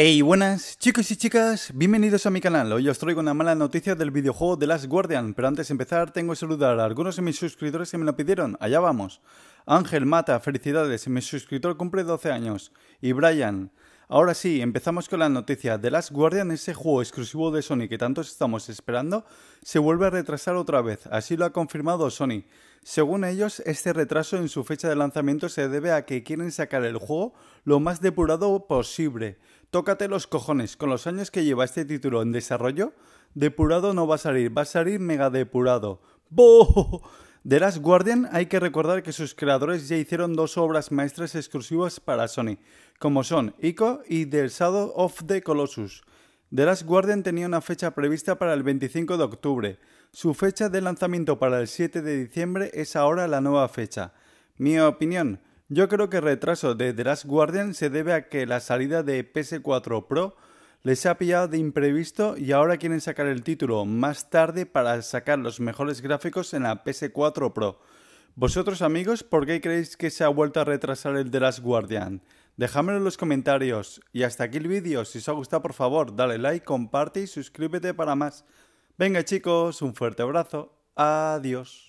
Hey, buenas chicos y chicas, bienvenidos a mi canal. Hoy os traigo una mala noticia del videojuego The Last Guardian, pero antes de empezar tengo que saludar a algunos de mis suscriptores que me lo pidieron. Allá vamos. Ángel Mata, felicidades, mi suscriptor cumple 12 años. Y Brian, Ahora sí, empezamos con la noticia. The Last Guardian, ese juego exclusivo de Sony que tantos estamos esperando, se vuelve a retrasar otra vez. Así lo ha confirmado Sony. Según ellos, este retraso en su fecha de lanzamiento se debe a que quieren sacar el juego lo más depurado posible. Tócate los cojones, con los años que lleva este título en desarrollo, depurado no va a salir, va a salir mega depurado. ¡Boo! The Last Guardian hay que recordar que sus creadores ya hicieron dos obras maestras exclusivas para Sony, como son ICO y The Shadow of the Colossus. The Last Guardian tenía una fecha prevista para el 25 de octubre. Su fecha de lanzamiento para el 7 de diciembre es ahora la nueva fecha. Mi opinión, yo creo que el retraso de The Last Guardian se debe a que la salida de PS4 Pro les ha pillado de imprevisto y ahora quieren sacar el título más tarde para sacar los mejores gráficos en la PS4 Pro. Vosotros amigos, ¿por qué creéis que se ha vuelto a retrasar el The Last Guardian? Déjamelo en los comentarios. Y hasta aquí el vídeo. Si os ha gustado, por favor, dale like, comparte y suscríbete para más. Venga chicos, un fuerte abrazo. Adiós.